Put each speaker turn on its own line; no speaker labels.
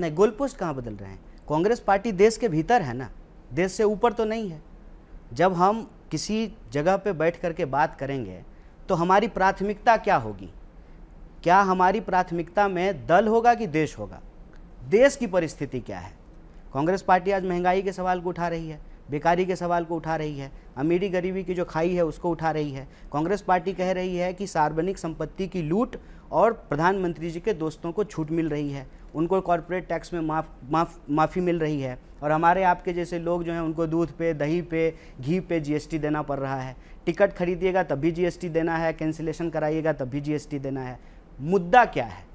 नहीं goal post कहाँ बदल रहे हैं कांग्रेस पार्टी देश के भीतर है ना देश से ऊपर तो नहीं है जब हम किसी जगह पे बैठ करके बात करेंगे तो हमारी प्राथमिकता क्या होगी क्या हमारी प्राथमिकता में दल होगा कि देश होगा देश की परिस्थिति क्या है कांग्रेस पार्टी आज महंगाई के सवाल को उठा रही है बेकारी के सवाल को उठा रही है अमीरी गरीबी की जो खाई है उसको उठा रही है कांग्रेस पार्टी कह रही है कि सार्वजनिक संपत्ति की लूट और प्रधानमंत्री जी के दोस्तों को छूट मिल रही है उनको कॉरपोरेट टैक्स में माफ माफ माफ़ी मिल रही है और हमारे आपके जैसे लोग जो हैं उनको दूध पे दही पे घी पे जीएसटी देना पड़ रहा है टिकट खरीदिएगा तब भी जीएसटी देना है कैंसिलेशन कराइएगा तब भी जीएसटी देना है मुद्दा क्या है